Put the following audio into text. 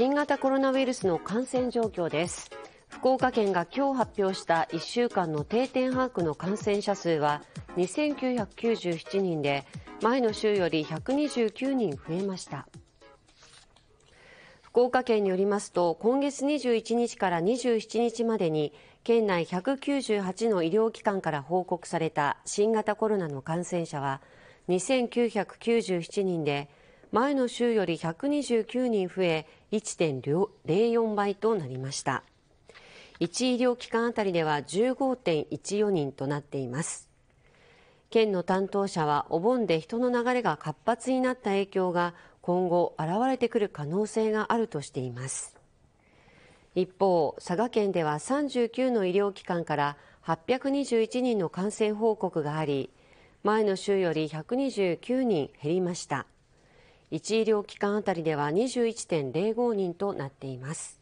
新型コロナウイルスの感染状況です。福岡県が今日発表した1週間の定点把握の感染者数は2997人で、前の週より129人増えました。福岡県によりますと、今月21日から27日までに、県内198の医療機関から報告された新型コロナの感染者は2997人で、前の週より129人増え1.04倍となりました1医療機関あたりでは15.14人となっています県の担当者はお盆で人の流れが活発になった影響が今後現れてくる可能性があるとしています一方佐賀県では39の医療機関から821人の感染報告があり前の週より129人減りました1医療機関あたりでは21.05人となっています。